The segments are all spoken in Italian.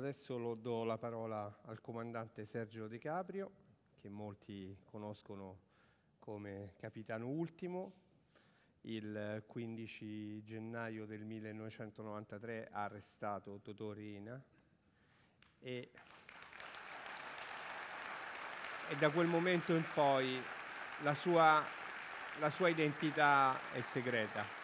adesso lo do la parola al comandante Sergio De Caprio, che molti conoscono come capitano ultimo. Il 15 gennaio del 1993 ha arrestato Totorina e, e da quel momento in poi la sua, la sua identità è segreta.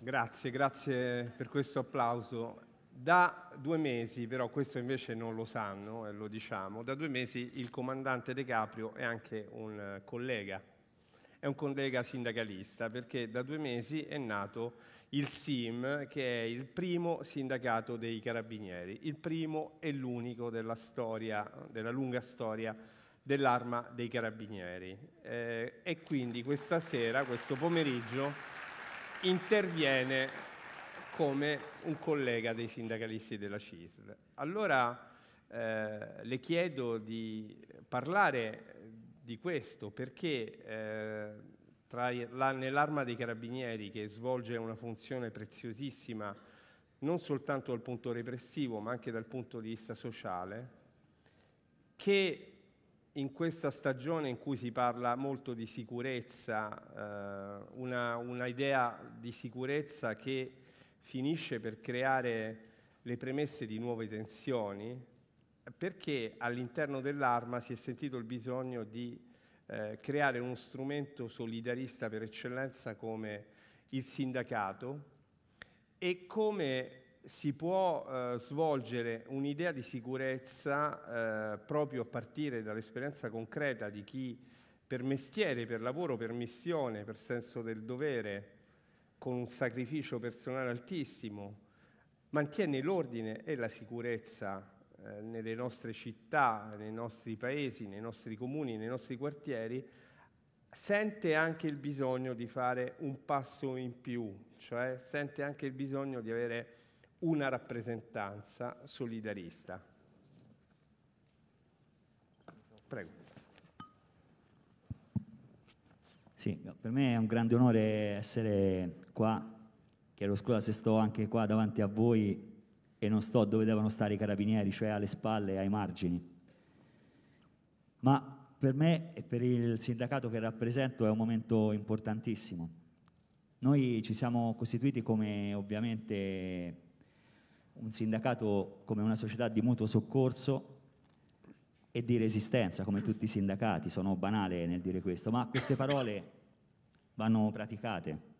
Grazie, grazie per questo applauso. Da due mesi, però questo invece non lo sanno e lo diciamo, da due mesi il comandante De Caprio è anche un collega, è un collega sindacalista perché da due mesi è nato il SIM che è il primo sindacato dei carabinieri, il primo e l'unico della, storia, della lunga storia dell'arma dei carabinieri. Eh, e quindi questa sera, questo pomeriggio interviene come un collega dei sindacalisti della CISL. Allora eh, le chiedo di parlare di questo perché eh, la, nell'arma dei carabinieri che svolge una funzione preziosissima non soltanto dal punto repressivo ma anche dal punto di vista sociale, che in questa stagione in cui si parla molto di sicurezza, eh, una, una, idea di sicurezza che finisce per creare le premesse di nuove tensioni, perché all'interno dell'arma si è sentito il bisogno di eh, creare uno strumento solidarista per eccellenza come il sindacato e come si può eh, svolgere un'idea di sicurezza eh, proprio a partire dall'esperienza concreta di chi per mestiere, per lavoro, per missione, per senso del dovere, con un sacrificio personale altissimo, mantiene l'ordine e la sicurezza eh, nelle nostre città, nei nostri paesi, nei nostri comuni, nei nostri quartieri, sente anche il bisogno di fare un passo in più, cioè sente anche il bisogno di avere una rappresentanza solidarista. Prego. Sì, per me è un grande onore essere qua. Chiedo scusa se sto anche qua davanti a voi e non sto dove devono stare i carabinieri, cioè alle spalle ai margini. Ma per me e per il sindacato che rappresento è un momento importantissimo. Noi ci siamo costituiti come ovviamente un sindacato come una società di mutuo soccorso e di resistenza, come tutti i sindacati, sono banale nel dire questo, ma queste parole vanno praticate.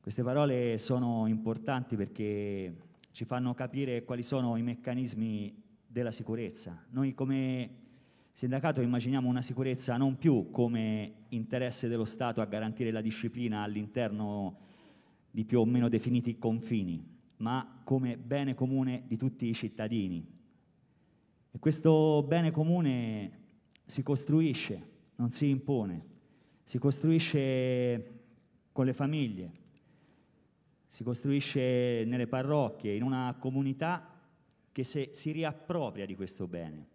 Queste parole sono importanti perché ci fanno capire quali sono i meccanismi della sicurezza. Noi come sindacato immaginiamo una sicurezza non più come interesse dello Stato a garantire la disciplina all'interno di più o meno definiti confini, ma come bene comune di tutti i cittadini. E questo bene comune si costruisce, non si impone, si costruisce con le famiglie, si costruisce nelle parrocchie, in una comunità che se, si riappropria di questo bene.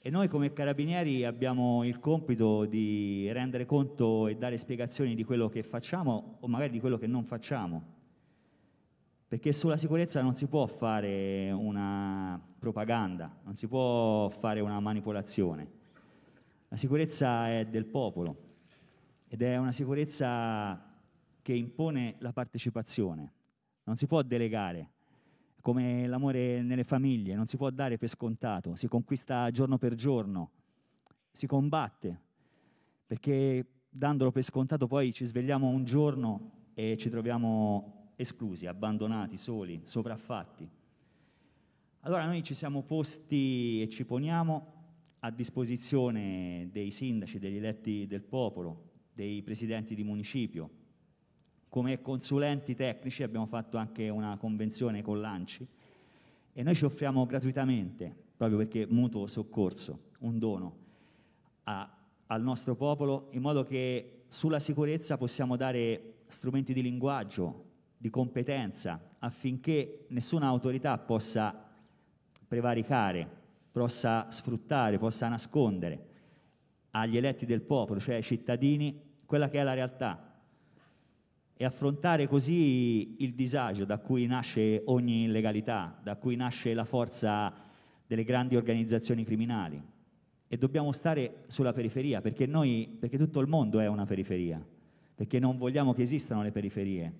E noi come carabinieri abbiamo il compito di rendere conto e dare spiegazioni di quello che facciamo o magari di quello che non facciamo. Perché sulla sicurezza non si può fare una propaganda, non si può fare una manipolazione. La sicurezza è del popolo ed è una sicurezza che impone la partecipazione, non si può delegare, come l'amore nelle famiglie, non si può dare per scontato, si conquista giorno per giorno, si combatte, perché dandolo per scontato poi ci svegliamo un giorno e ci troviamo esclusi, abbandonati, soli, sopraffatti. Allora noi ci siamo posti e ci poniamo a disposizione dei sindaci, degli eletti del popolo, dei presidenti di municipio. Come consulenti tecnici abbiamo fatto anche una convenzione con l'ANCI e noi ci offriamo gratuitamente, proprio perché mutuo soccorso, un dono a, al nostro popolo, in modo che sulla sicurezza possiamo dare strumenti di linguaggio, di competenza affinché nessuna autorità possa prevaricare, possa sfruttare, possa nascondere agli eletti del popolo, cioè ai cittadini, quella che è la realtà e affrontare così il disagio da cui nasce ogni illegalità, da cui nasce la forza delle grandi organizzazioni criminali. E dobbiamo stare sulla periferia, perché, noi, perché tutto il mondo è una periferia, perché non vogliamo che esistano le periferie,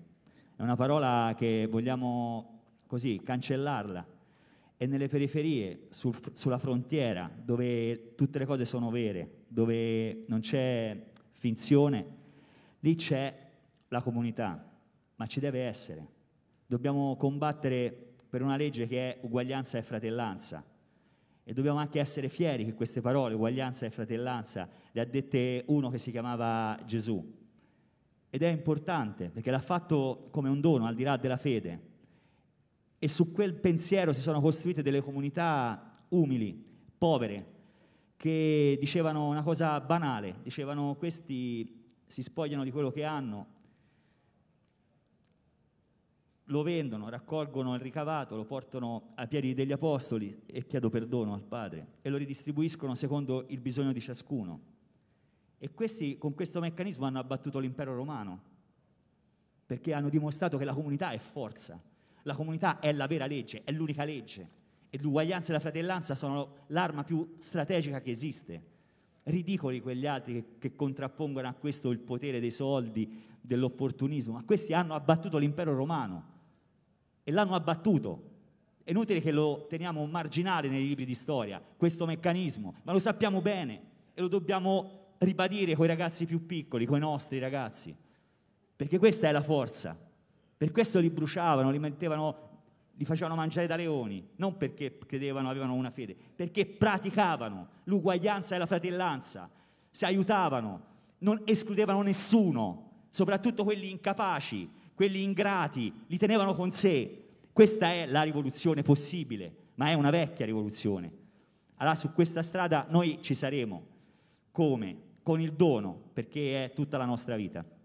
è una parola che vogliamo così cancellarla. E nelle periferie, sul, sulla frontiera, dove tutte le cose sono vere, dove non c'è finzione, lì c'è la comunità, ma ci deve essere. Dobbiamo combattere per una legge che è uguaglianza e fratellanza, e dobbiamo anche essere fieri che queste parole, uguaglianza e fratellanza, le ha dette uno che si chiamava Gesù. Ed è importante perché l'ha fatto come un dono al di là della fede. E su quel pensiero si sono costruite delle comunità umili, povere, che dicevano una cosa banale, dicevano questi si spogliano di quello che hanno, lo vendono, raccolgono il ricavato, lo portano ai piedi degli apostoli e chiedo perdono al Padre e lo ridistribuiscono secondo il bisogno di ciascuno. E questi con questo meccanismo hanno abbattuto l'impero romano, perché hanno dimostrato che la comunità è forza, la comunità è la vera legge, è l'unica legge. E l'uguaglianza e la fratellanza sono l'arma più strategica che esiste. Ridicoli quegli altri che, che contrappongono a questo il potere dei soldi, dell'opportunismo, ma questi hanno abbattuto l'impero romano e l'hanno abbattuto. È inutile che lo teniamo marginale nei libri di storia, questo meccanismo, ma lo sappiamo bene e lo dobbiamo ribadire con i ragazzi più piccoli, con i nostri ragazzi, perché questa è la forza. Per questo li bruciavano, li mettevano, li facevano mangiare da leoni, non perché credevano, avevano una fede, perché praticavano l'uguaglianza e la fratellanza, si aiutavano, non escludevano nessuno, soprattutto quelli incapaci, quelli ingrati, li tenevano con sé. Questa è la rivoluzione possibile, ma è una vecchia rivoluzione. Allora su questa strada noi ci saremo. Come? con il dono, perché è tutta la nostra vita.